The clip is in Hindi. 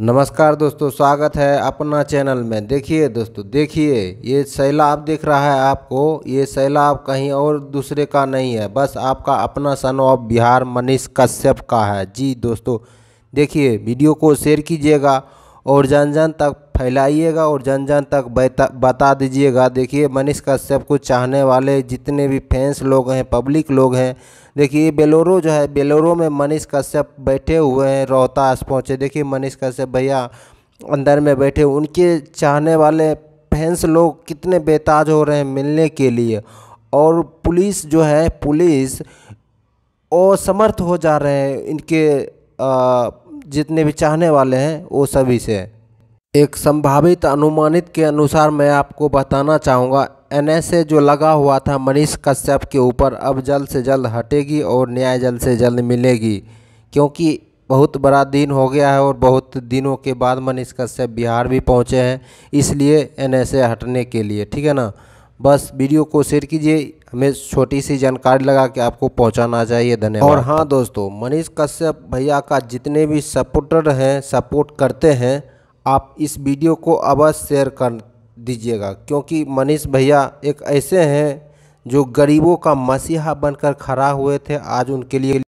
नमस्कार दोस्तों स्वागत है अपना चैनल में देखिए दोस्तों देखिए ये सैलाब दिख रहा है आपको ये सैलाब कहीं और दूसरे का नहीं है बस आपका अपना सन ऑफ बिहार मनीष कश्यप का है जी दोस्तों देखिए वीडियो को शेयर कीजिएगा और जन जन तक फैलाइएगा और जन जन तक बता दीजिएगा देखिए मनीष कश्यप को चाहने वाले जितने भी फैंस लोग हैं पब्लिक लोग हैं देखिए बेलोरो जो है बेलोरो में मनीष कश्यप बैठे हुए हैं रोहतास पहुँचे देखिए मनीष कश्यप भैया अंदर में बैठे उनके चाहने वाले फैंस लोग कितने बेताज हो रहे हैं मिलने के लिए और पुलिस जो है पुलिस असमर्थ हो जा रहे हैं इनके आ, जितने भी चाहने वाले हैं वो सभी से एक संभावित अनुमानित के अनुसार मैं आपको बताना चाहूँगा ए जो लगा हुआ था मनीष कश्यप के ऊपर अब जल्द से जल्द हटेगी और न्याय जल्द से जल्द मिलेगी क्योंकि बहुत बड़ा दिन हो गया है और बहुत दिनों के बाद मनीष कश्यप बिहार भी पहुँचे हैं इसलिए ए हटने के लिए ठीक है ना बस वीडियो को शेयर कीजिए हमें छोटी सी जानकारी लगा के आपको पहुंचाना चाहिए धन्यवाद और हाँ दोस्तों मनीष कश्यप भैया का जितने भी सपोर्टर हैं सपोर्ट करते हैं आप इस वीडियो को अवश्य शेयर कर दीजिएगा क्योंकि मनीष भैया एक ऐसे हैं जो गरीबों का मसीहा बनकर खड़ा हुए थे आज उनके लिए